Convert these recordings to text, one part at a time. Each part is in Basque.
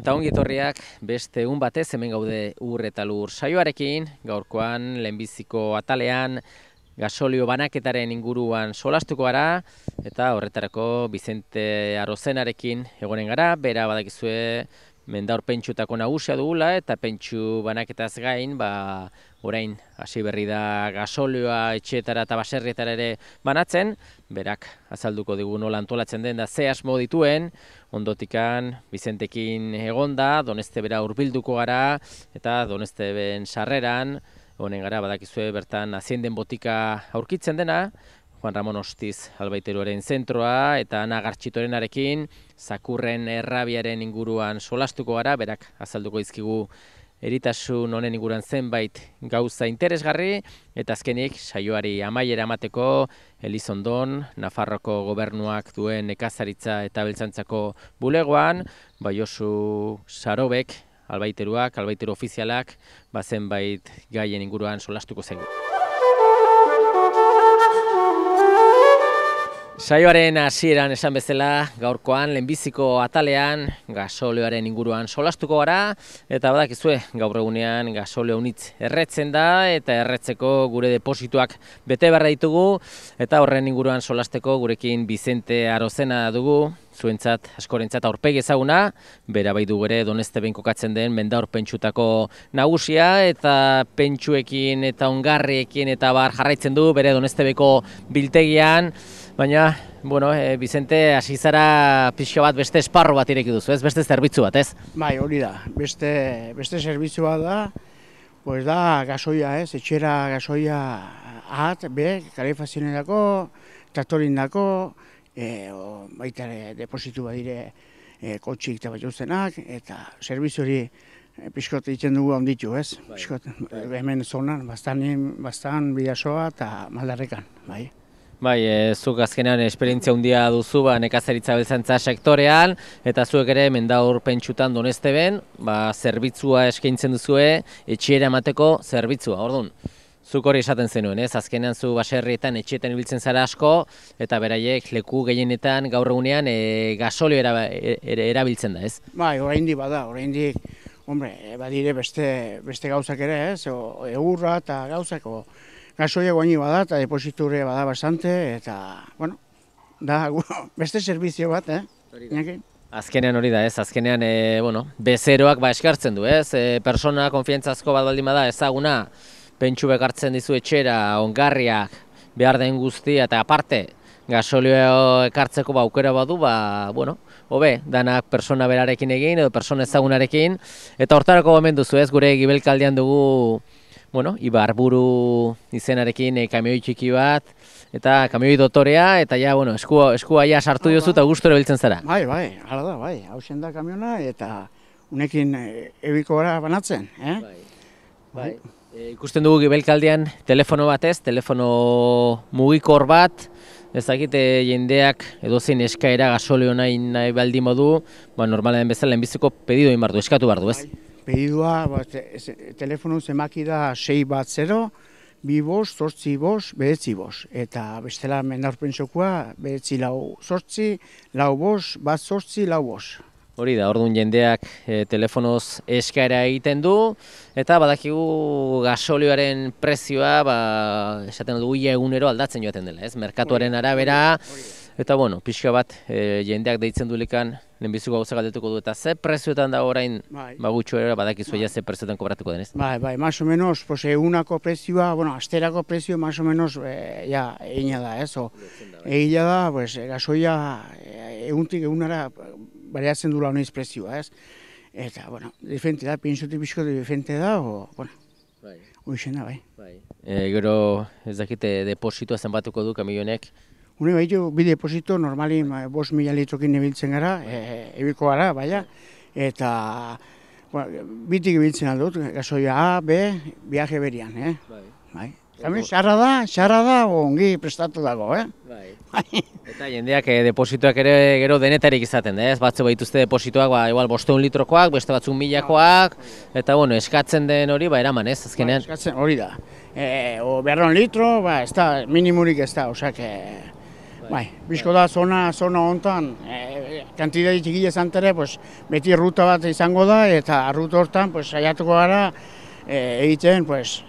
eta ongi etorriak beste egun batez hemen gaude ur eta lur saioarekin, gaurkoan lehenbiziko atalean gasolio banaketaren inguruan solastuko gara eta horretarako Vicente Arozenarekin egonen gara, bera badakizue mendaur pentsutako nagusia dugula eta pentsu banaketaz gain, ba, orain hasi berri da gasolioa etxetara eta baserrietara ere banatzen, berak azalduko digu nola antolatzen den da ze asmo dituen, ondotikan Bizentekin egonda, doneste bera urbilduko gara eta donesteben sarreran, honen gara badakizue bertan azienden botika aurkitzen dena, Juan Ramon Ostiz albaiteruaren zentroa eta Ana Gartxitorenarekin Zakurren errabiaren inguruan solastuko gara, berak azalduko izkigu eritasun honen inguruan zenbait gauza interesgarri eta azkenik saioari amaiera amateko Elizondon, Nafarroko gobernuak duen ekazaritza eta beltzantzako bulegoan, bai osu sarobek albaiteruak, albaiteru ofizialak, bazenbait zenbait gaien inguruan solastuko zegoen. Saioaren hasieran esan bezala, gaurkoan lehenbiziko atalean gasoleoaren inguruan solastuko gara eta badakizue gaur egunean gasoleo unitz erretzen da eta erretzeko gure depositoak bete behar ditugu eta horren inguruan solasteko gurekin Bizente Arozena dugu, zuentzat askorentzat aurpegi ezaguna, bera bai du gure Donezte behin kokatzen den mendaur pentsutako nagusia eta pentsuekin eta ongarriekin eta bar jarraitzen du bere Donezte biltegian Baina, bueno, e, eh, Bizente, hasi zara pixko bat beste esparro bat ireki duzu, ez? Beste zerbitzu bat, ez? Bai, hori da. Beste, beste zerbitzu bat da, pues da gasoia, ez? Etxera gasoia ahat, be, kalefazionerako, traktorin dako, e, baita de, depositu bat dire e, kotxik eta bat eta zerbitzu hori e, piskot egiten dugu onditu, ez? Bai. Piskot, bai. Hemen zonan, bastan, bastan bidasoa eta maldarrekan, bai. Bai, e, zuk azkenean esperientzia handia duzu ba, nekazaritza belzantza sektorean, eta zuek ere mendaur pentsutan donezte ben, ba, zerbitzua eskaintzen duzue, etxiera emateko zerbitzua, orduan. Zuk hori esaten zenuen, ez? Azkenean zu baserrietan etxietan ibiltzen zara asko, eta beraiek leku gehienetan gaur egunean e, gasolio e, erabiltzen da, ez? Bai, di bada, oraindik hombre, badire beste, beste gauzak ere, ez? O, eurra eta gauzako, gasoia guaini bada eta depositure bada bastante eta, bueno, da, beste servizio bat, eh? Azkenean hori da, ez? Azkenean, e, bueno, bezeroak ba eskartzen du, ez? E, eh, persona konfientzazko bat baldin bada ezaguna, pentsu bekartzen dizu etxera, ongarriak, behar den guzti, eta aparte, gasolio ekartzeko ba aukera badu, ba, bueno, hobe, danak persona berarekin egin edo persona ezagunarekin. Eta hortarako gomen ez, gure gibelkaldian dugu bueno, Ibarburu izenarekin e, kamioi txiki bat, eta kamioi dotorea, eta ja, bueno, eskua, eskua ja sartu diozu eta guztu biltzen zara. Bai, bai, hala da, bai, hausen da kamiona eta unekin eh, ebiko gara banatzen, eh? Bai, bai. Eh, ikusten dugu gibelkaldean telefono bat ez, telefono mugikor bat, Ez dakite jendeak edozin eskaera gasole nahi, nahi baldi modu, ba, normalen bezala, pedido pedidoin bardu, eskatu bardu, ez? Bai pedidua ba, bat, telefono zemaki da 6 bat 0, bi bost, zortzi bost, behetzi bost. Eta bestela menarpen sokua, behetzi lau zortzi, lau bost, bat zortzi, lau bost. Hori da, orduan jendeak e, telefonoz eskaera egiten du, eta badakigu gasolioaren prezioa, ba, esaten dugu, ia egunero aldatzen joaten dela, ez? Merkatuaren arabera, eta bueno, pixka bat e, jendeak deitzen dulekan lehenbiziko gauza galdetuko du eta ze prezioetan da orain bai. bagutxu ere badakizu bai. ja ze prezioetan kobratuko denez. Bai, bai, más o menos, pues, egunako prezioa, bueno, asterako prezio maso o menos, e, ja, egina da, ez, o, bai. egina da, pues, gasoia eh, eguntik egunara bareatzen dula honiz prezioa, ez, eta, bueno, diferente da, pinzuti bizko diferente da, o, bueno, bai. Uixen da, bai. bai. E, gero, ez dakite, depositoa zenbatuko du kamionek, Une bai deposito normalin ba, bos mila litrokin ibiltzen gara, e, e gara, baina, eta bueno, ba, bitik ibiltzen aldut, gasoia A, B, viaje berian, eh? Bai. Bai. xarra da, xarra da, ongi prestatu dago, eh? Bai. bai. Eta jendeak eh, depositoak ere gero denetarik izaten da, eh? ez? Batzu baituzte depositoak, ba, igual un litrokoak, beste batzu milakoak, eta bueno, eskatzen den hori, ba, eraman, ez? Azkenean. Bai, eskatzen, hori da. E, o, berron litro, ba, ez da, minimurik ez da, osak, eh, Bai, bizko da zona zona hontan, eh, kantitate txikia santere, pues beti ruta bat izango da eta ruta hortan pues saiatuko gara eh egiten pues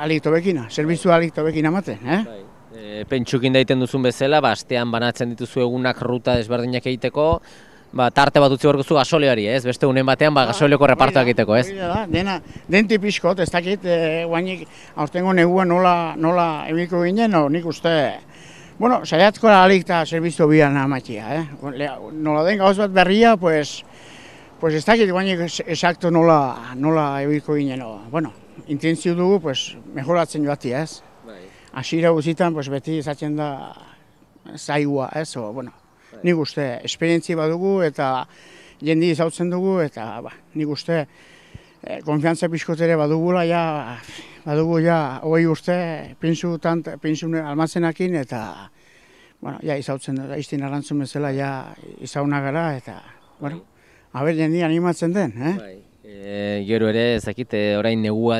alito bekina, zerbitzu alikto bekina eh? Bai. E, pentsukin daiten duzun bezala, bastean ba, banatzen dituzu egunak ruta desberdinak egiteko, ba, tarte bat utzi borguzu gasoleari, ez? Beste unen batean ba, ah, gasoleko repartoak egiteko, ez? Da, da, dena, denti pixkot, ez dakit, e, guainik, aurtengo negua nola, nola emiko ginen, no, nik uste, Bueno, da lalik eta servizio bian amatia, eh? Nola den gauz bat berria, pues, pues ez dakit guainik esakto nola, nola ebitko ginen, no. bueno, intentzio dugu, pues, mejoratzen joati, ez? Bai. Asira guzitan, pues, beti izatzen da zaigua, ez? bueno, bai. nik uste, esperientzi badugu eta jendi izautzen dugu, eta, ba, nik uste, Eh, konfiantza pizkot ere badugula ja badugu ja 20 urte pinsu tant almazenekin eta bueno ja izautzen da istin arrantzun bezala ja izauna gara eta bueno haber bai. ber animatzen den eh bai. E, gero ere, zakite, eh, orain negu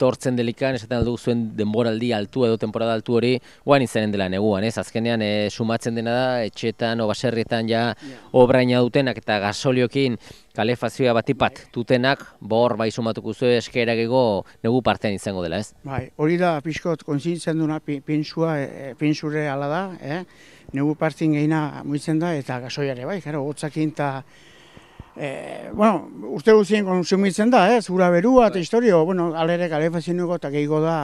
tortzen delikan, esaten aldugu zuen denboraldi altua edo temporada altu hori, guan izanen dela neguan, ez? Azkenean, e, sumatzen dena da, etxetan, obaserrietan, ja, yeah. obraina dutenak eta gasoliokin kalefazioa bat ipat bai. dutenak, bor, bai sumatuko zuen eskeragego negu partean izango dela, ez? Bai, hori da, pixkot, konzintzen duna, pintsua, eh, pinsurre ala da, eh? Negu partin geina muitzen da, eta gasoiare, bai, gero, gotzakin eta e, bueno, uste guzien konsumitzen da, ez, eh, berua eta historio, bai. bueno, alere kalefazio nuko eta gehiago da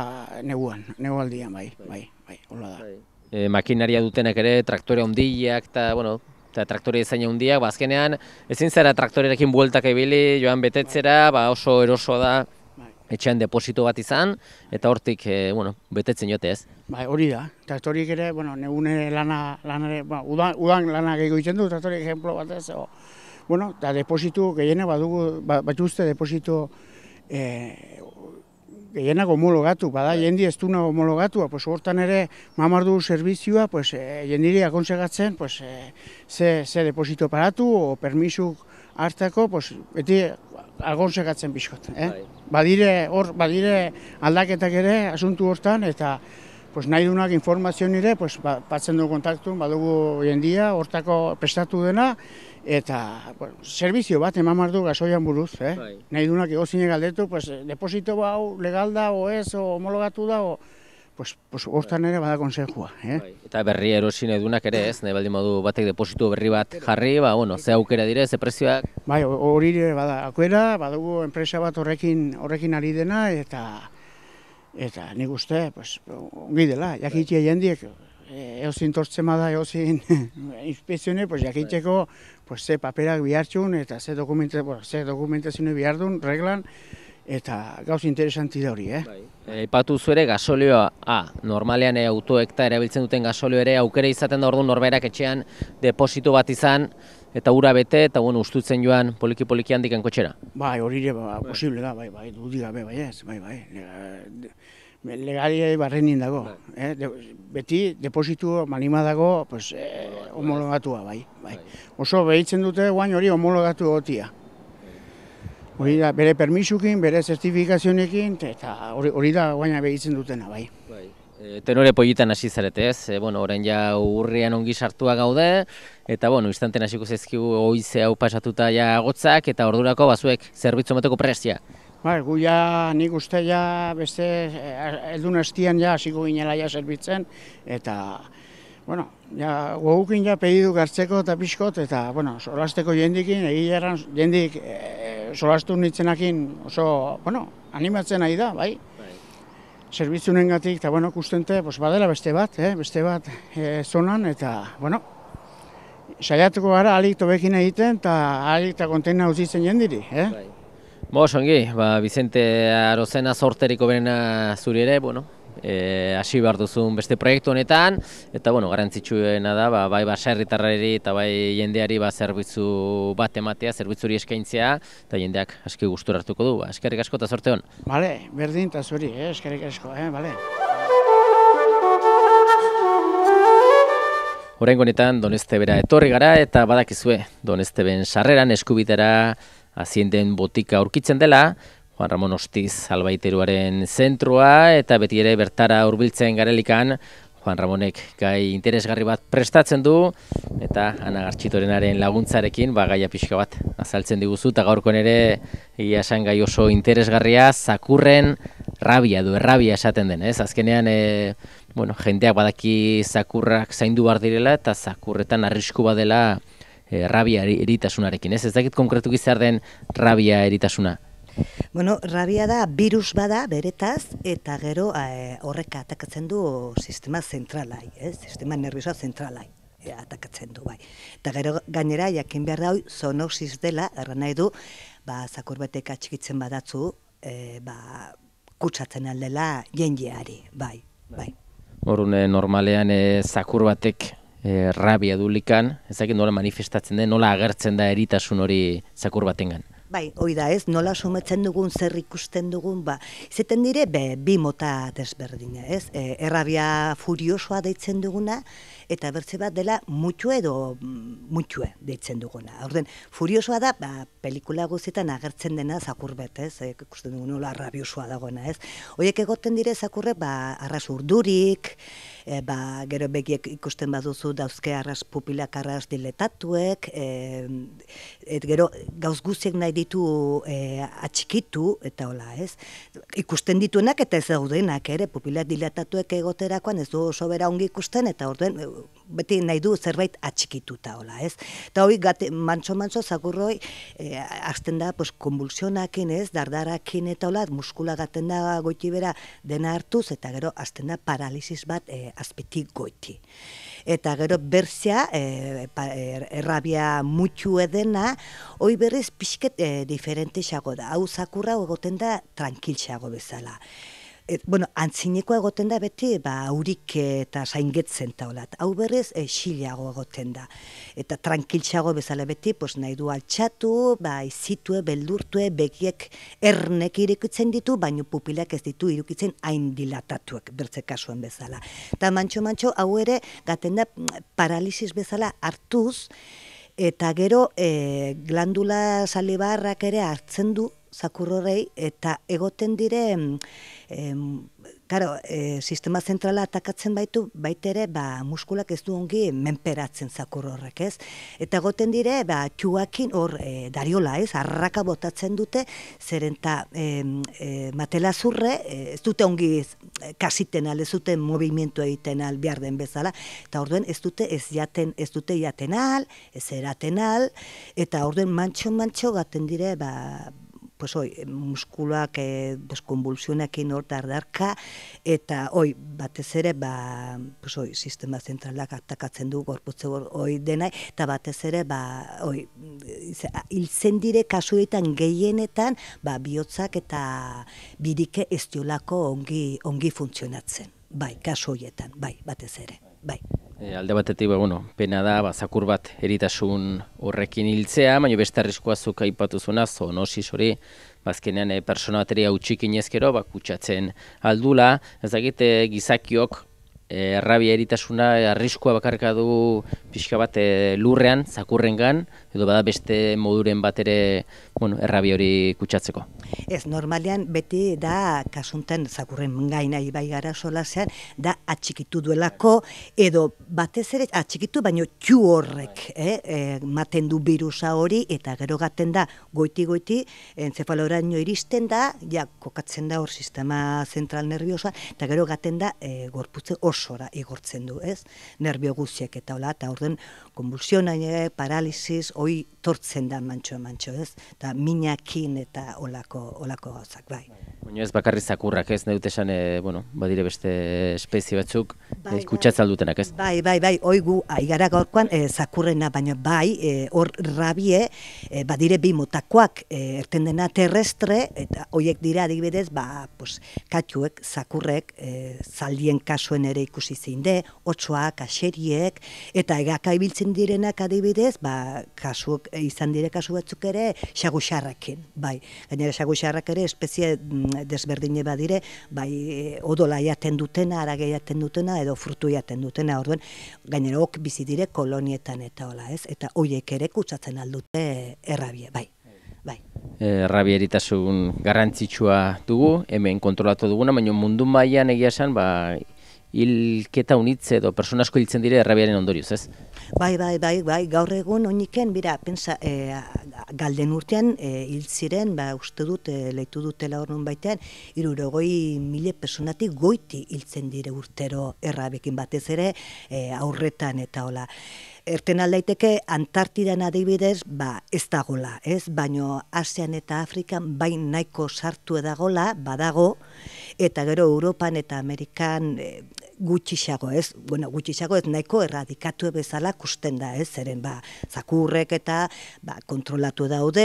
neguan, negualdian, bai, bai, bai, bai hola da. E, makinaria dutenak ere, traktore ondileak eta, bueno, eta traktore izan ondia, bazkenean, ba, ezin zara traktorerekin bueltak ibili, joan betetzera, ba oso erosoa da, etxean deposito bat izan, eta hortik, e, bueno, betetzen jote ez. Ba, hori da, traktorik ere, bueno, negune lana, lana, ba, udan, udan lana gehiago itzen du, traktorik ejemplo bat ez, o, bueno, eta depositu gehiena badugu, bat uste depositu eh gehiena homologatu, bada bai. jendi ez duna homologatua, pues hortan ere mamardu servizioa, pues e, eh, jendiri pues se eh, ze, deposito paratu, o permisu hartako, pues beti akontzegatzen bizkot. Eh? Bai. Badire, hor, badire aldaketak ere asuntu hortan, eta pues nahi dunak informazio nire, pues, ba, batzen du kontaktu, badugu jendia, hortako prestatu dena, eta bueno, servizio bat eman mardu gasoian buruz, eh? Bai. Nahi dunak ego galdetu, pues, deposito bau, legal da, o ez, o homologatu da, o... Pues, pues, hortan bai. ere bada konsejua, eh? Bai. Eta berri erosin edunak ere ez, nahi baldin modu batek depositu berri bat jarri, ba, bueno, ze aukera dire, ze prezioak? Bai, hori ere bada akuera, badugu enpresa bat horrekin horrekin ari dena, eta eta nik uste, pues, ongi dela, jakitia bai. jendiek, eozin tortzen bada, eozin inspezione, pues, pues, ze paperak bihartxun, eta ze, dokumenta, pues ze bihardun, reglan, eta gauz interesanti da hori, eh? Bai. Ipatu zuere, gasolioa, a normalean autoek eta erabiltzen duten gasolio ere, aukera izaten da orduan norberak etxean depositu bat izan, eta ura bete, eta bueno, ustutzen joan poliki-poliki handik kotxera. Bai, hori ere, ba, bai. posible da, bai, bai, dudik gabe, bai, ez, bai, bai. bai, bai, bai Legari barren dago, bai. Eh? beti, depositu manima dago, pues, eh, homologatua, bai, bai. bai. Oso, behitzen dute, guain hori homologatu gotia. Bai. Hori bere permisukin, bere zertifikazionekin, eta hori, hori da guaina behitzen dutena, bai. bai. Eh, tenore poietan hasi zarete ez, e, bueno, orain ja urrian ongi sartua gaude, eta bueno, instanten hasiko zezkigu oize hau pasatuta ja gotzak, eta ordurako bazuek zerbitzu prestia. Ba, gu ja, nik uste ja, beste, eh, eldun estian ja, hasiko ginela ja zerbitzen, eta, bueno, ja, guaukin ja, pedidu gartzeko eta pixkot, eta, bueno, solasteko jendikin, egi jarran, jendik eh, solastu nintzenakin oso, bueno, animatzen ari da, bai? bai. Zerbitzunen gatik, eta, bueno, kustente, pues, badela beste bat, eh, beste bat e, zonan, eta, bueno, saiatuko gara alik tobekin egiten, eta alik eta kontena utzitzen jendiri, eh? Bai. Bo, songi, ba, Bizente Arozena zorteriko berena zuri ere, bueno, e, hasi behar duzun beste proiektu honetan, eta bueno, garrantzitsuena da, ba, bai baserritarreri eta bai jendeari ba zerbitzu bat ematea, zerbitzuri eskaintzea, eta jendeak aski gustura hartuko du. Ba, eskerrik asko ta sorteon. Vale, berdin ta zuri, eh, eskerrik asko, eh, vale. Horengo honetan Don Estebera etorri gara eta badakizue Don Esteben sarreran eskubitera azienden botika aurkitzen dela, Juan Ramon Ostiz albaiteruaren zentroa, eta beti ere bertara hurbiltzen garelikan, Juan Ramonek gai interesgarri bat prestatzen du, eta Ana laguntzarekin, ba, gaia pixka bat azaltzen diguzu, eta gaurko ere, ia esan gai oso interesgarria, zakurren rabia du, errabia esaten den, ez? Azkenean, e, bueno, jendeak badaki zakurrak zaindu behar direla, eta zakurretan arrisku badela e, rabia eritasunarekin, ez? Ez dakit konkretu gizar den rabia eritasuna? Bueno, rabia da, virus bada, beretaz, eta gero eh, horreka atakatzen du sistema zentralai, ez? Sistema nervioza zentralai eh, atakatzen du, bai. Eta gero gainera, jakin behar da, zonosis dela, erran nahi du, ba, zakur batek atxikitzen badatzu, e, ba, kutsatzen aldela jendeari, bai, bai. Horune, normalean e, zakur batek e, rabia dulikan, ezakit nola manifestatzen den, nola agertzen da eritasun hori zakur batengan. Bai, hoi da ez, nola sumetzen dugun, zer ikusten dugun, ba, izeten dire, be, bi mota desberdina, ez? E, errabia furiosoa deitzen duguna, eta bertze bat dela mutxue edo mm, mutxue deitzen duguna. Orden, furiosoa da, ba, pelikula guzietan agertzen dena zakurbet, ez? E, ikusten dugun nola rabiosoa dagoena, ez? Hoiek egoten dire zakurre, ba, arrasurdurik, urdurik, e, ba, gero begiek ikusten baduzu dauzke arras pupilak arras diletatuek, e, et gero gauz guziek nahi ditu e, atxikitu, eta hola, ez? Ikusten dituenak eta ez daudenak, ere, pupilak diletatuek egoterakoan ez du sobera ongi ikusten, eta orduen beti nahi du zerbait atxikituta hola, ez? Eta hori gate mantxo mantxo zagurroi e, hasten da pues konvulsionakin, ez? Dardarakin eta hola muskula gaten da goiti bera dena hartuz eta gero azten da paralisis bat e, goiti. Eta gero berzia eh, er, errabia mutxu edena hoi berriz pixket e, diferente da. Hau zakurra egoten da tranquil bezala et, bueno, antzineko egoten da beti, ba, aurik eta zaingetzen taulat. Hau berrez, e, xilago egoten da. Eta trankiltxago bezala beti, pues, nahi du altxatu, ba, izitue, beldurtue, begiek ernek irekitzen ditu, baino pupilak ez ditu irukitzen hain dilatatuak, bertze kasuen bezala. Eta mantxo, mantxo, hau ere, gaten da, paralisis bezala hartuz, Eta gero, e, glandula salibarrak ere hartzen du, zakurrorei eta egoten dire em, Karo, eh, sistema zentrala atakatzen baitu, ...bait ere, ba, muskulak ez du ongi menperatzen zakur horrek, ez? Eta egoten dire, ba, txuakin hor eh, dariola, ez? Arraka botatzen dute, zeren eta eh, matela zurre, ez dute ongi ez, kasiten al, ez dute movimentu egiten al, behar den bezala, eta orduen ez dute ez jaten, ez dute jaten al, ez eraten al, eta orduen mantxo-mantxo gaten dire, ba, pues oi, que eh, ardarka, eta hoy batez ere, ba, pues hoy sistema zentralak atakatzen du gorputze hor oi denai, eta batez ere, ba, hoy dire kasuetan gehienetan, ba, bihotzak eta birike ez ongi, ongi funtzionatzen. Bai, kasu hoietan, bai, batez ere bai. E, alde batetik, ba, bueno, pena da, ba, zakur bat eritasun horrekin hiltzea, baina beste arriskoa zuk aipatu zuena zoonosis hori, bazkenean ba, e, eh, persona bateria utxikin ezkero, ba, kutsatzen aldula, ez dakit eh, gizakiok errabia eritasuna arriskua arriskoa bakarka du pixka bat lurrean, zakurrengan, edo bada beste moduren bat ere bueno, errabi hori kutsatzeko. Ez, normalean beti da kasunten zakurren gaina ibai gara solasean, da atxikitu duelako edo batez ere atxikitu baino txu horrek eh, eh maten du birusa hori eta gero gaten da goiti-goiti encefaloraino iristen da ja kokatzen da hor sistema zentral nerviosoa eta gero gaten da e, gorputze osora igortzen du, ez? Nerbio guziek eta hola, eta orden konbulsionaino, eh, paralisis, hoi tortzen da mantxo-mantxo ez, eta minakin eta olako, olako gauzak, bai. Baina ez bakarri zakurrak, ez nahi esan, e, bueno, badire beste espezie batzuk, bai, bai. dutenak, ez? Bai, bai, bai, oigu, aigara gorkoan, e, eh, zakurrena, baina bai, eh, hor rabie, e, badire bi motakoak, e, erten dena terrestre, eta hoiek dira adibidez, ba, pues, katuek, zakurrek, e, zaldien kasuen ere ikusi zein de, otsoak, aseriek eta egaka ibiltzen direnak adibidez, ba, kasuak, izan dire kasu batzuk ere, xagusarrakin, bai. Gainera, xagusarrak ere, espezie mm, desberdine badire, bai eh, odola jaten dutena, arage jaten dutena, edo frutu jaten dutena, orduen, gainera ok bizi dire kolonietan eta hola ez, eta hoiek ere kutsatzen aldute eh, errabie, bai. Bai. Eh, Errabi eritasun garrantzitsua dugu, hemen kontrolatu duguna, baina mundun mailan egia esan, ba, hilketa unitze edo personasko hiltzen dire errabiaren ondorioz, ez? Bai, bai, bai, bai, gaur egun oniken, bira, eh, galden urtean e, hil ziren, ba, uste dut, eh, leitu dutela hor baitean, irurogoi mile personatik goiti hiltzen dire urtero errabekin batez ere aurretan eta hola. Erten aldaiteke Antartidan adibidez, ba, ez dagola, ez? Baino Asian eta Afrikan bain nahiko sartu edagola, badago, eta gero Europan eta Amerikan gutxixago, ez, bueno, gutxixago ez nahiko erradikatu bezala kusten da, ez, zeren, ba, zakurrek eta, ba, kontrolatu daude,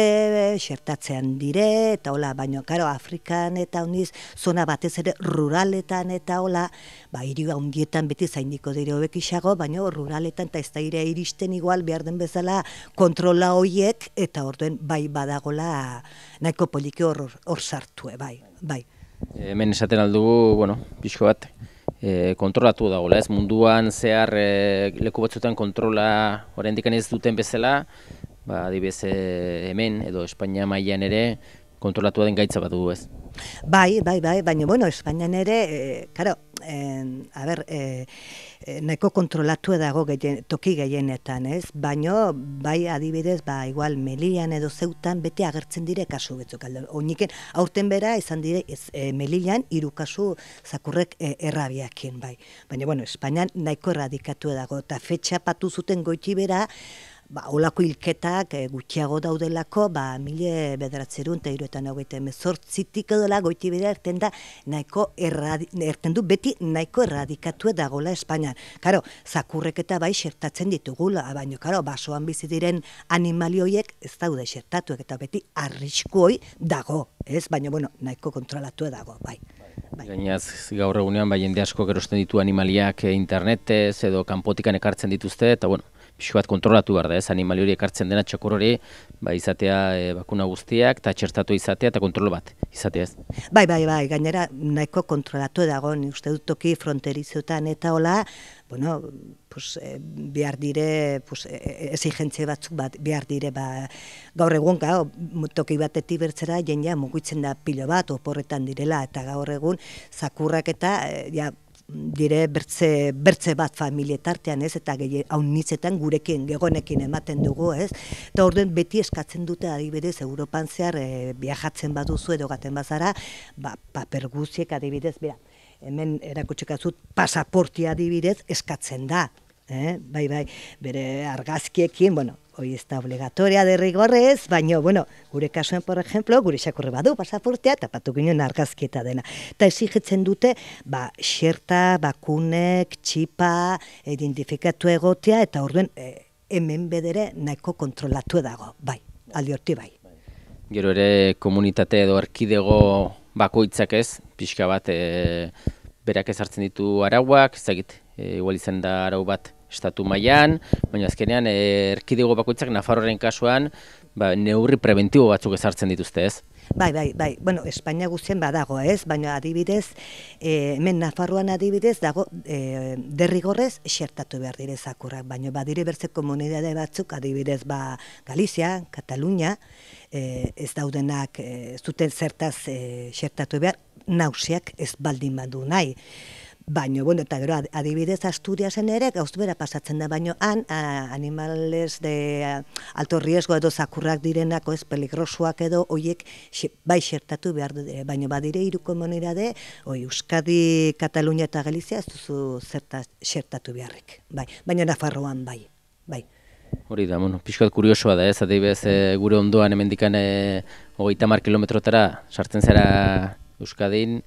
xertatzean dire, eta hola, baino, karo, Afrikan eta honiz, zona batez ere ruraletan eta hola, ba, hiri ondietan beti zainiko dire hobekixago, baino, ruraletan eta ez da ire iristen igual behar den bezala kontrola hoiek eta orduen bai badagola nahiko poliki hor, hor sartue, bai, bai. Hemen esaten aldugu, bueno, pixko bat, e, kontrolatu dagoela, ez munduan zehar eh, leku batzuetan kontrola oraindik ez duten bezala, ba adibidez eh, hemen edo Espainia mailan ere kontrolatu den gaitza badu ez. Bai, bai, bai, baina, bueno, Espainian ere, e, eh, karo, a ber, e, eh, eh, neko kontrolatu dago gehien, toki gehienetan, ez? Baino, bai adibidez, ba, igual, Melian edo zeutan bete agertzen dire kasu betzuk. Oniken, aurten bera, izan dire, ez, e, Melian, iru kasu zakurrek e, errabiakien, bai. Baina, bueno, Espainian nahiko erradikatu dago, eta fetxa patu zuten goitxi bera, ba, olako hilketak e, gutxiago daudelako, ba, mile bederatzerun eta iruetan hogeita mezortzitik edo goiti bidea erten da, nahiko erradi, erten du beti nahiko erradikatu edagola Espainian. Karo, zakurrek eta bai xertatzen ditugula, baina, karo, basoan bizi diren animalioiek ez daude xertatuek eta beti arriskuoi dago, ez? Baina, bueno, nahiko kontrolatu dago, bai. bai. Gainaz, gaur egunean, bai, jende asko gerosten ditu animaliak eh, internetez edo kanpotikan ekartzen dituzte, eta, bueno, pixu bat kontrolatu behar da, ez animali hori ekartzen dena txakur hori ba, izatea e, bakuna guztiak, eta txertatu izatea eta kontrol bat izatea ez. Bai, bai, bai, gainera nahiko kontrolatu dago, ni uste dut toki fronterizotan eta hola, bueno, pues, e, behar dire, pues, e, e batzuk bat, behar dire, ba, gaur egun, gau, toki bat eti bertzera, jen ja, mugitzen da pilo bat, oporretan direla, eta gaur egun, zakurrak eta, eh, ja, dire bertze, bertze bat familietartean ez, eta gehi, haun nitzetan gurekin, gegonekin ematen dugu ez, eta orden beti eskatzen dute adibidez Europan zehar e, viajatzen baduzu edo gaten bazara, ba, paper guziek adibidez, bera, hemen erakutsikazut pasaportia adibidez eskatzen da, eh? bai, bai, bere argazkiekin, bueno, hoi ez da obligatoria derrigorrez, baina, bueno, gure kasuen, por ejemplo, gure xakurre badu, pasaportea, eta patu ginen argazkieta dena. Eta esigetzen dute, ba, xerta, bakunek, txipa, identifikatu egotea, eta orduen, e, hemen bedere nahiko kontrolatu dago, bai, aldi horti bai. Gero ere komunitate edo arkidego bakoitzak ez, pixka bat, e, berak ezartzen ditu arauak, ezagit, e, igual izan da arau bat, estatu mailan, baina azkenean eh, erkidego bakoitzak Nafarroaren kasuan ba, neurri preventibo batzuk ezartzen dituzte ez? Bai, bai, bai, bueno, Espainia guztien badago ez, baina adibidez, e, hemen Nafarroan adibidez, dago e, derrigorrez xertatu behar dire zakurrak, baina badire bertze komunidade batzuk, adibidez ba Galizia, Katalunia, e, ez daudenak e, zuten zertaz e, xertatu behar, nausiak ez baldin badu nahi baino, bueno, eta gero, adibidez asturiasen ere, gauztu bera pasatzen da, baino, han, a, animales de alto riesgo edo zakurrak direnako ez peligrosuak edo, hoiek bai xertatu behar, de, eh, baino, badire, iruko monera de, oi, Euskadi, Katalunia eta Galizia, ez duzu zerta xertatu beharrik, bai, baino, nafarroan, bai, bai. Hori da, bueno, pixkoat kuriosoa da, ez, adibidez, eh, gure ondoan, hemendikan eh, kilometrotara, sartzen zara, Euskadin,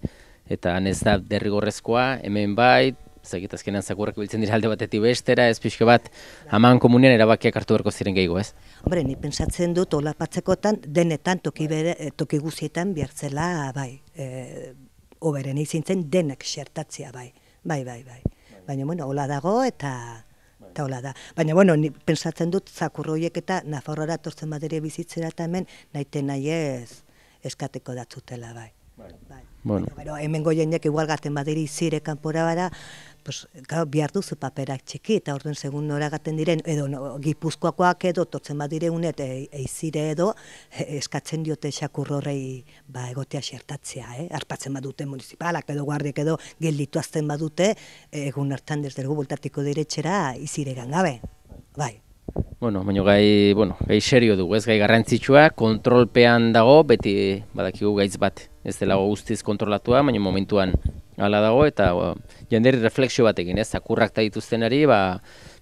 eta han ez da derrigorrezkoa, hemen bai, zagit azkenan zakurrak biltzen dira alde batetik bestera, ez bat, haman komunian erabakiak hartu berko ziren gehiago, ez? Hombre, ni pensatzen dut, olapatzekotan denetan toki, bere, eh, toki guzietan bihartzela, bai, e, eh, oberen izintzen denek xertatzea, bai, bai, bai, bai. Baina, bueno, hola dago eta eta da. Baina, bueno, ni pensatzen dut zakurroiek eta Nafarroara tortzen badere bizitzera eta hemen, naite naiez ez eskateko datzutela, bai. Bai. Bai. Bueno, pero hemengo jendeak igual gaten baderi zire kanpora bara, pues claro, biartu zu paperak txiki eta orden segun nora gaten diren edo no, Gipuzkoakoak edo totzen badire unet e, eizire edo e, eskatzen diote xakur horrei ba egotea xertatzea, eh? Hartatzen badute municipalak edo guardiek edo gelditu badute egun hartan desde el gobultatiko diretsera iziregan gabe. Bai. bai. Bueno, baina gai, bueno, gai serio dugu, ez gai garrantzitsua, kontrolpean dago, beti badakigu gaitz bat, ez dela guztiz kontrolatua, baina momentuan hala dago, eta jenderi refleksio batekin, ez, akurrakta dituztenari, ba,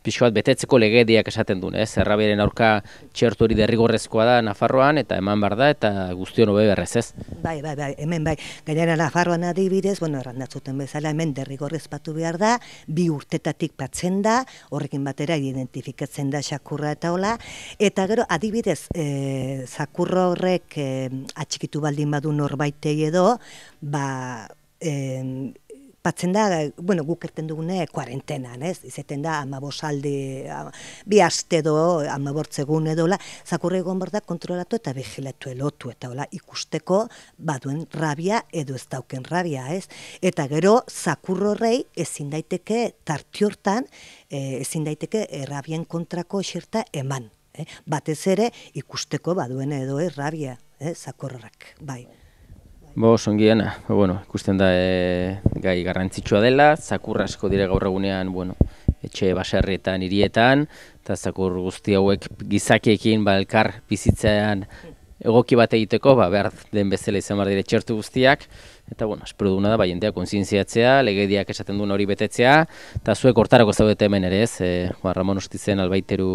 pixko bat betetzeko legediak esaten duen, ez? Errabiaren aurka txertu hori derrigorrezkoa da Nafarroan eta eman bar da eta guztion hobe berrez, ez? Bai, bai, bai, hemen bai. Gainera Nafarroan adibidez, bueno, errandatzen bezala hemen derrigorrez patu behar da, bi urtetatik patzen da, horrekin batera identifikatzen da sakurra eta hola, eta gero adibidez, eh, horrek eh, atxikitu baldin badu norbaitei edo, ba, Batzen da, bueno, guk erten dugune, kuarentenan, ez? Izeten da, amabosaldi, bi aste do, amabortzegun edo, la, zakurre egon da, kontrolatu eta behilatu elotu, eta hola, ikusteko, baduen rabia edo ez dauken rabia, ez? Eta gero, zakurro rei, ezin daiteke, tarti hortan, e, ezin daiteke, errabien kontrako xerta eman. Eh? Batez ere, ikusteko baduen edo errabia, eh, zakurrak, bai. Bo, zongien, bueno, ikusten da e, gai garrantzitsua dela, zakur asko dire gaur egunean, bueno, etxe baserrietan, hirietan, eta zakur guzti hauek gizakiekin, ba, elkar bizitzean egoki bat egiteko, ba, behar den bezala izan behar dire txertu guztiak, eta, bueno, espero duguna da, ba, jendea konzintziatzea, legediak esaten duen hori betetzea, eta zuek hortarako zaudete hemen ere ez, e, ba, Ramon Ostizen albaiteru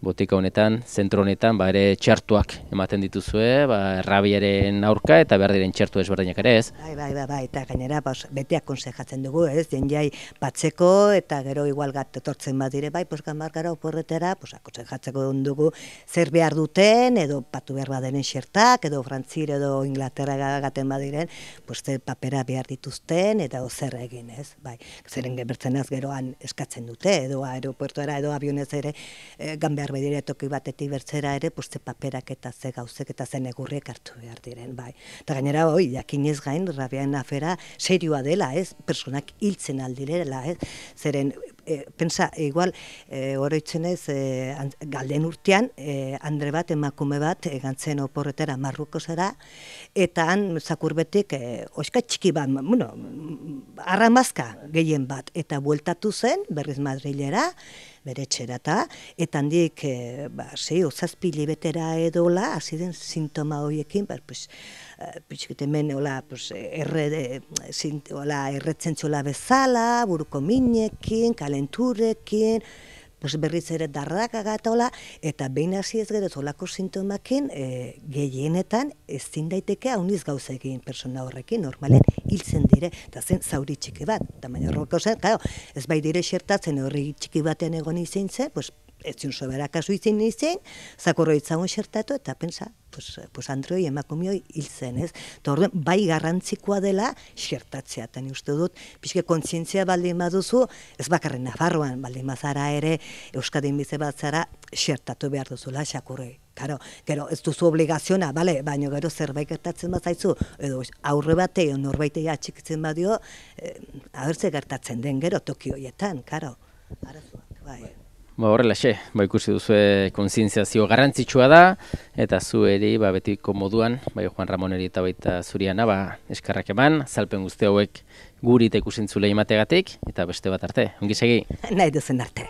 botika honetan, zentro honetan, ba ere txertuak ematen dituzue, ba errabiaren aurka eta behar diren txertu ezberdinak ere ez. Bai, bai, bai, bai, eta gainera, ba, beteak konsejatzen dugu, ez, den jai batzeko eta gero igual gat etortzen badire, bai, pos, gamar gara oporretera, posa konsejatzeko dugu zer behar duten, edo patu behar badenen xertak, edo frantzir, edo inglaterra gaten badiren, diren papera behar dituzten, eta zer egin, ez, bai, zeren gebertzen az geroan eskatzen dute, edo aeropuertoera edo avionez ere, e, behar bedire toki batetik bertzera ere, puzte paperak eta ze gauzek eta zen egurriek hartu behar diren, bai. Eta gainera, oi, jakinez gain, rabian afera, serioa dela, ez, personak hiltzen aldirela, ez, zeren e, eh, pensa, igual, e, oroitzen ez, e, eh, galden urtean, e, andre bat, emakume bat, gantzen oporretera marruko zara, eta han, zakurbetik, e, txiki bat, bueno, arramazka gehien bat, eta bueltatu zen, berriz madrilera, bere txerata, eta handik, e, ba, zei, ozazpili betera edola, aziden sintoma hoiekin. ber, ba, pues, Eh, pitxikit hemen hola, pues, erre, eh, zint, erretzen txola bezala, buruko minekin, kalenturekin, pues, berriz ere darrakaga eta eta behin hasi ez gero zolako sintomakin, e, gehienetan ez zindaiteke niz gauza egin persona horrekin, normalen hiltzen dire, eta zen zauri txiki bat, eta baina horreko zen, ez bai dire xertatzen horri txiki batean egon izin zen, pues, ez zion sobera kasu izin nizien, zakorro izango xertatu eta pensa, pues, pues androi emakumioi hil zen, ez? Eta orduen, bai garrantzikoa dela xertatzea, eta ni uste dut, pixke kontzientzia baldin bat ez bakarren nafarroan, baldin bat ere, Euskadin bize bat zara, xertatu behar duzula sakurroi, Karo, gero, ez duzu obligaziona, bale, baina gero zerbait gertatzen bat zaizu, edo aurre batei, norbaitei atxikitzen badio, e, gertatzen den gero, tokioietan, karo. Arazua, Bai. Ba, horrela xe, ba, ikusi duzu e, garrantzitsua da eta zueri ba betiko moduan, bai Juan Ramoneri eta baita Zuriana, ba eskarrak eman, zalpen guzti hauek guri ta ikusentzule imategatik eta beste bat arte. Ongi segi. Naiz duzen arte.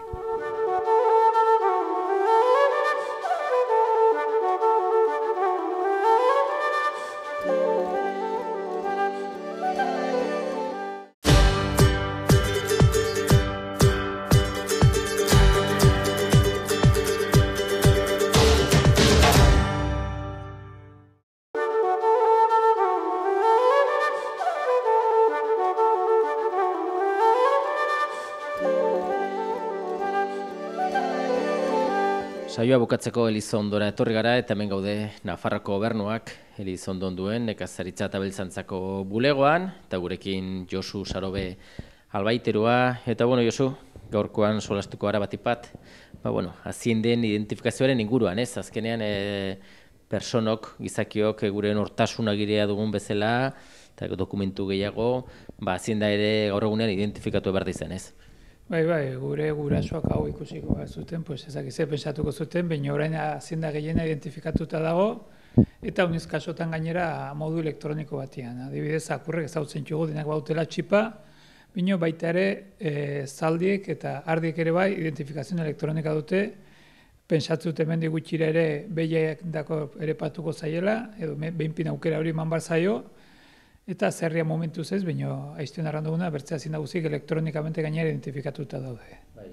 bukatzeko Elizondora etorri gara eta hemen gaude Nafarroko gobernuak Elizondon duen nekazaritza eta beltzantzako bulegoan eta gurekin Josu Sarobe albaiterua eta bueno Josu gaurkoan solastuko ara bat ipat ba bueno azien den identifikazioaren inguruan ez azkenean e, personok gizakiok e, gure nortasun agirea dugun bezala eta dokumentu gehiago ba azien da ere gaur egunean identifikatu behar dizen ez Bai, bai, gure mm. gurasoak hau ikusiko bat zuten, pues ezak izan pensatuko zuten, baina orain azien gehiena identifikatuta dago, eta uniz kasotan gainera modu elektroniko batian. Adibidez, akurrek ez dutzen txugu denak bautela txipa, baina baita ere e, zaldiek eta ardiek ere bai identifikazioa elektronika dute, pensatzu dute gutxira ere behiak dako ere patuko zaiela, edo behin aukera hori manbar zaio, Eta zerria momentu ez, baina aiztuen arranduguna, bertzea zindaguzik elektronikamente gainera identifikatuta daude. Bai.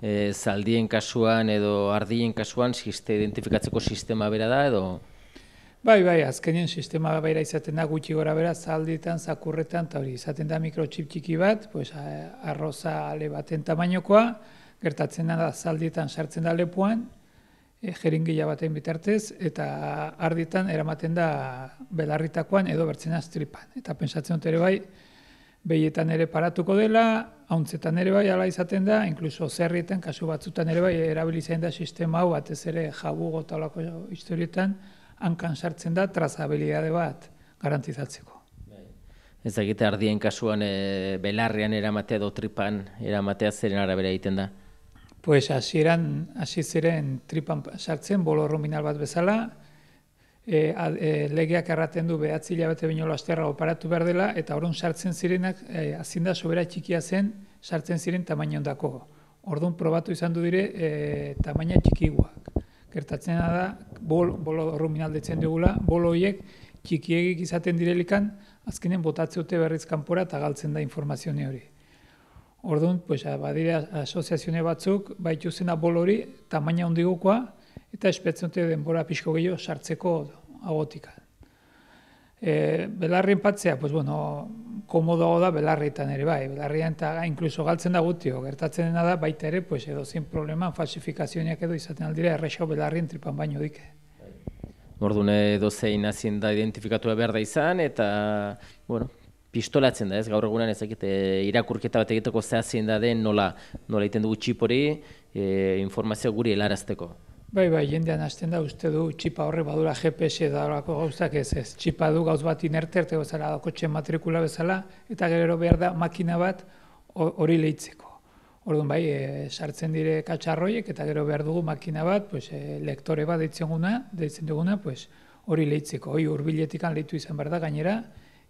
E, zaldien kasuan edo ardien kasuan siste identifikatzeko sistema bera da edo? Bai, bai, azkenien sistema bera izaten da gutxi gora bera, zalditan, zakurretan, eta hori izaten da mikrochip txiki bat, pues, arroza ale baten tamainokoa, gertatzen da zaldietan sartzen da lepuan, Eh, jeringila baten bitartez, eta arditan eramaten da belarritakoan edo bertzen tripan. Eta pentsatzen dut ere bai, behietan ere paratuko dela, hauntzetan ere bai ala izaten da, inkluso zerrietan, kasu batzutan ere bai, erabilizain da sistema hau, batez ere jabu gotalako historietan, hankan sartzen da trazabilidade bat garantizatzeko. Bai. Ez egite ardien kasuan e, eh, belarrean eramatea edo tripan eramatea zeren arabera egiten da? Pues así eran, ziren tripan sartzen bolo ruminal bat bezala, e, legeak erraten du behatzi bate baino lasterra oparatu behar dela, eta horon sartzen zirenak, e, eh, azinda sobera txikia zen, sartzen ziren tamaino ondako. Orduan probatu izan du dire, e, tamaina txiki Gertatzena da, bol, bolo ruminal detzen dugula, bolo hoiek txikiegik izaten direlikan, azkenen botatzeute berriz kanpora eta galtzen da informazio hori. Orduan, pues, badire asoziazione batzuk, baitu zena bolori, tamaina ondigokoa, eta espetzionte denbora pixko gehiago sartzeko agotika. E, belarrien patzea, pues, bueno, komodoa da belarrietan ere bai, belarrian eta inkluso galtzen da gutio, gertatzen dena da baita ere, pues, edo zin edo izaten aldira, errexau belarrien tripan baino dike. Bai. Ordune dozein hasien da behar da izan, eta, bueno, pistolatzen da, ez gaur egunan ezakite eh, irakurketa bat egiteko zehazien da den nola, nola egiten dugu txip hori eh, informazio guri helarazteko. Bai, bai, jendean hasten da uste du txipa horre badura GPS da horako gauzak ez ez. Txipa du gauz bat inerterte bezala, kotxe matrikula bezala, eta gero behar da makina bat hori leitzeko. Orduan bai, eh, sartzen dire katxarroiek eta gero behar dugu makina bat, pues, lektore bat deitzen duguna, deitzen duguna, pues, hori lehitzeko. Hori urbiletikan lehitu izan behar gainera,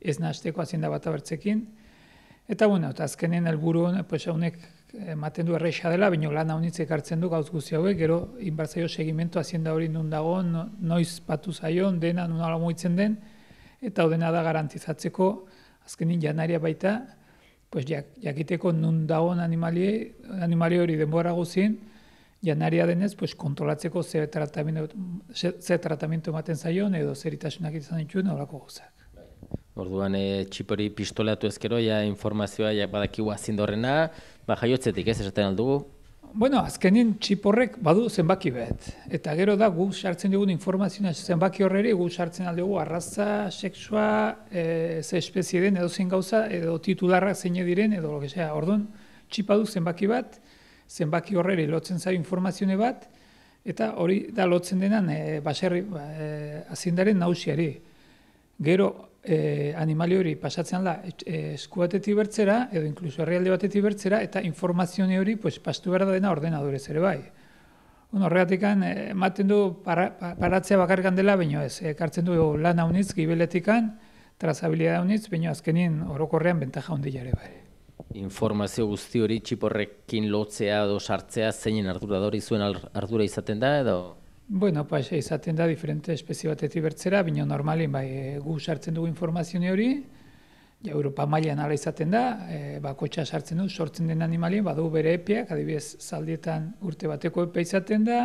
ez nahasteko azienda bat abertzekin. Eta, bueno, eta azkenen helburu pues, haunek ematen du erreixa dela, baino lan haunitz hartzen du gauz guzti hauek, gero inbartzaio segimento, azienda hori nun dago, noiz batu zaion, dena nun ala moitzen den, eta odena da garantizatzeko azkenin janaria baita, pues, jak, jakiteko nun dagoen animalie, animali hori denbora guzien, janaria denez, pues, kontrolatzeko ze tratamento, ze, ematen zaion, edo zeritasunak izan dituen, horako guzak. Orduan e, eh, txipori pistoleatu ezkero, ja informazioa ja, badakigu azindorrena, ba, jaiotzetik ez esaten aldugu? Bueno, azkenin txiporrek badu zenbaki bat, Eta gero da gu sartzen dugun informazioa zenbaki horreri, gu sartzen aldugu arraza, seksua, e, eh, ze espezie den, edo zen gauza, edo titularrak zein diren edo logezea. Orduan, txipa du zenbaki bat, zenbaki horreri lotzen zai informazioa bat, eta hori da lotzen denan e, baserri, e, azindaren nausiari. Gero, e, animali hori pasatzen da eh, eskuatetik bertzera, edo inkluso herrialde batetik bertzera, eta informazio hori pues, pastu behar da dena ordenadore zere bai. Bueno, horregatik eh, ematen du paratzea bakarrikan dela, baino ez, ekartzen du lan haunitz, gibeletikan, trazabilidad trazabilia haunitz, baino azkenin orokorrean bentaja hondi jare bai. Informazio guzti hori txiporrekin lotzea edo sartzea zeinen ardura hori zuen ardura izaten da edo? Bueno, pues, izaten da, diferente espezie batetik bertzera, bineo normalin, bai, eh, gu sartzen dugu informazio hori, ja, Europa maila ala izaten da, e, eh, bakotxa sartzen du, sortzen den animalien, badu bere epiak, adibidez, zaldietan urte bateko epe izaten da,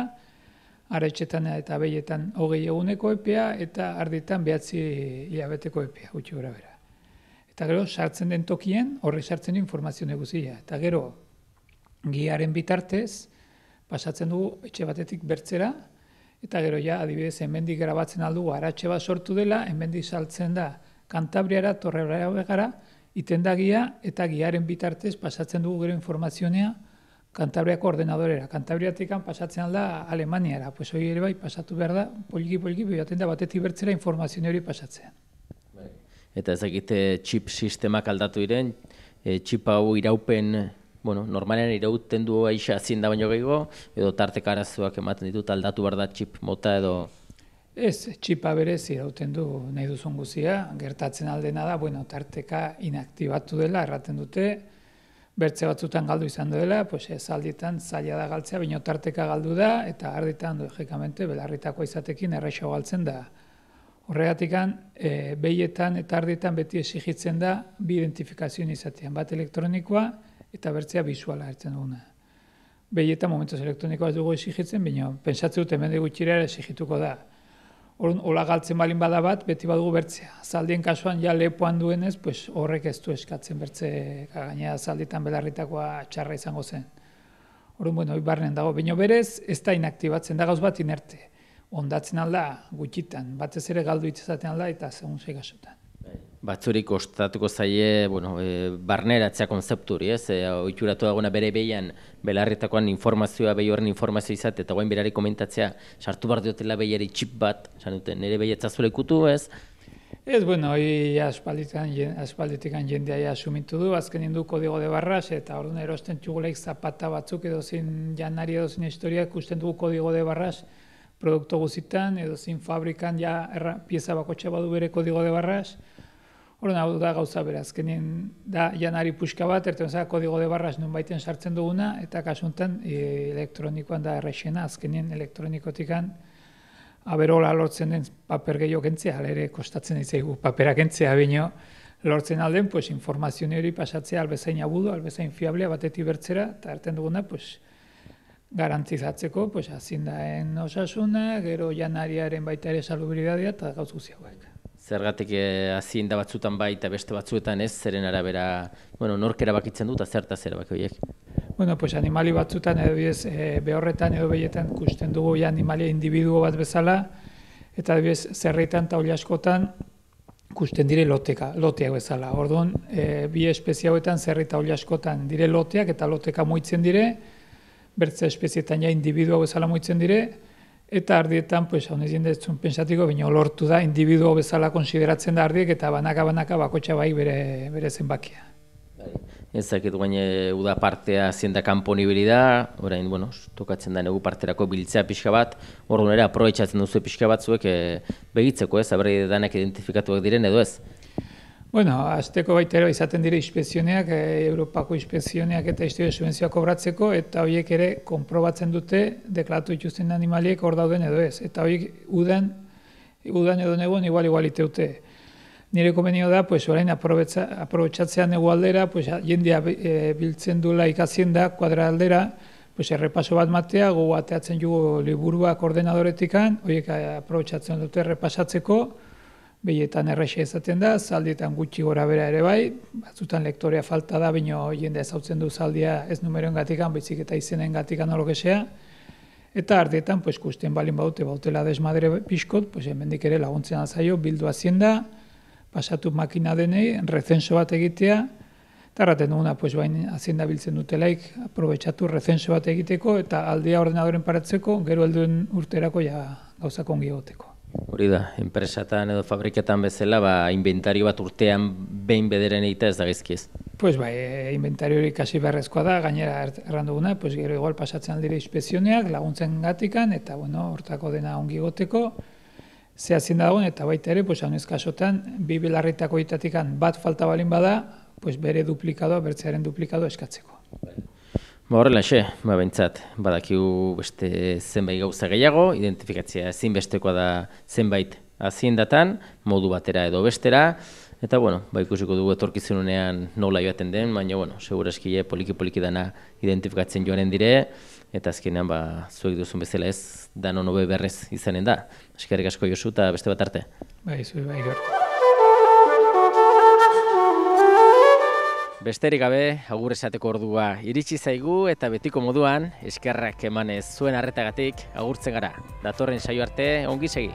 aretsetan eta behietan hogei eguneko epea, eta arditan behatzi hilabeteko epea, gutxi gora bera. Eta gero, sartzen den tokien, horre sartzen du informazio neguzia. Eta gero, giaren bitartez, pasatzen dugu etxe batetik bertzera, Eta gero ja, adibidez, hemendik grabatzen aldu aratxe bat sortu dela, hemendik saltzen da Kantabriara, Torrebrara begara, itendagia eta giaren bitartez pasatzen dugu gero informazionea Kantabriako ordenadorera. Kantabriatekan pasatzen alda Alemaniara, pues hori ere bai pasatu behar da, poliki poliki da batetik bertzera informazio hori pasatzen. Bai. Eta ez dakite txip sistemak aldatu diren, e, hau iraupen bueno, normalen irauten du aixa azien da baino gehiago, edo tarteka arazuak ematen ditut aldatu behar da txip mota edo... Ez, txipa berez irauten du nahi duzun guzia, gertatzen aldena da, bueno, tarteka inaktibatu dela, erraten dute, bertze batzutan galdu izan dela, pues ez alditan zaila da galtzea, baino tarteka galdu da, eta arditan du belarritako izatekin erraixo galtzen da. Horregatik, e, behietan eta arditan beti esigitzen da bi identifikazioen izatean, bat elektronikoa, eta bertzea bizuala hartzen duguna. Behi eta momentuz elektronikoa dugu esigitzen, baina pensatzen dut hemen dugu txirera esigituko da. Horren, hola galtzen balin bada bat, beti badugu bertzea. Zaldien kasuan ja lepoan duenez, pues horrek ez du eskatzen bertze, gainea zalditan belarritakoa txarra izango zen. Horren, bueno, ibarren dago, baina berez ez da inaktibatzen, da gauz bat inerte. Ondatzen alda, gutxitan, batez ere galdu itzazaten alda eta segun segasotan batzuri kostatuko zaie, bueno, e, eh, barneratzea konzepturi, ez? E, eh, Oituratu dagoena bere behian, belarretakoan informazioa, behi horren informazio izate, eta guain berari komentatzea, sartu behar diotela behiari txip bat, esan duten, nire behi etzazule kutu, ez? Ez, bueno, hoi aspalditikan, jen, aspalditikan jendea ja sumintu du, azken nindu kodigo de barras, eta hor erosten txugulaik zapata batzuk edo zin janari edo zin historia, kusten dugu kodigo de barras, produktu guzitan, edo zin fabrikan ja erra, pieza bako txabadu bere kodigo de barras, Horren hau da gauza bere, da janari puxka bat, erten zara kodigo de barras nun baiten sartzen duguna, eta kasuntan e, elektronikoan da errexena, azkenien elektronikotikan aberola lortzen den paper gehiok entzia, alere kostatzen izaigu paperak entzia, baino, lortzen alden, pues, informazio hori pasatzea albezain abudu, albezain fiablea batetik bertzera, eta erten duguna, pues, garantizatzeko, pues, osasuna, gero janariaren baita ere salubridadea, eta gauz guzi hauek zergatik eh, hasien da batzutan bai eta beste batzuetan ez zeren arabera bueno nork erabakitzen dut azerta zerbait hoiek Bueno, pues animali batzutan edo biez eh, behorretan edo behietan kusten dugu ja animalia individuo bat bezala eta edo eta hori askotan kusten dire loteka, loteak bezala. Orduan, e, bi espezie hoetan zerretan hori askotan dire loteak eta loteka moitzen dire, bertze espezietan ja individuo bezala moitzen dire, Eta ardietan, pues, honez jendetzen pensatiko, baina lortu da, individuo bezala konsideratzen da ardiek, eta banaka-banaka bakotxa bai bere, bere zenbakia. Bai. Ez dakit guen e, uda partea zienda kanpon da, orain, bueno, tokatzen da negu parterako biltzea pixka bat, orduan ere, duzu pixka batzuek zuek eh, begitzeko ez, abri denak identifikatuak diren edo ez. Bueno, azteko baitero izaten dira inspezioneak, eh, Europako ispezioneak eta istio subentzioak kobratzeko, eta horiek ere konprobatzen dute deklaratu dituzten animaliek hor dauden edo ez. Eta horiek udan, udan edo negoen igual igual iteute. Nire komenio da, pues, orain aprobetsatzea nego aldera, pues, jendea eh, biltzen duela ikazien da, kuadra aldera, pues, errepaso bat matea, gogu ateatzen jugu liburuak ordenadoretikan, horiek eh, aprobetsatzen dute errepasatzeko, behietan errexe ezaten da, zaldietan gutxi gora bera ere bai, batzutan lektorea falta da, baino jende ezautzen du zaldia ez numeroen gatikan, baizik eta izenen gatikan analogesea, eta ardietan, pues, kusten balin baute, bautela desmadere pixkot, pues, emendik ere laguntzen alzaio, bildu azienda, pasatu makina denei, recenso bat egitea, eta raten duguna, pues, bain azienda biltzen dutelaik, aprobetsatu rezenso bat egiteko, eta aldea ordenadoren paratzeko, gero elduen urterako ja gauzak ongi Hori da, enpresatan edo fabriketan bezala, ba, inventario bat urtean behin bederen egitea ez da gizkiz? Pues bai, e, inventario hori kasi beharrezkoa da, gainera er-, erran duguna, pues gero igual pasatzen aldire inspezioneak, laguntzen gatikan, eta bueno, hortako dena ongi goteko, zehazin dagoen, eta baita ere, pues haunez kasotan, bi bilarritako itatikan bat falta balin bada, pues bere duplikadoa, bertzearen duplikadoa eskatzeko. Bai. Ba horrela xe, ba bintzat, badakiu beste zenbait gauza gehiago, identifikatzia ezinbestekoa da zenbait aziendatan, modu batera edo bestera, eta bueno, ba ikusiko dugu etorkizununean nola joaten den, baina bueno, segura eskile eh, poliki-poliki dana identifikatzen joanen dire, eta azkenean ba zuek duzun bezala ez, dano nobe berrez izanen da. Eskerrik asko Josu eta beste bat arte. Bai, bai, Besterik gabe, agur esateko ordua iritsi zaigu eta betiko moduan eskerrak emanez zuen arretagatik agurtzen gara. Datorren saio arte, ongi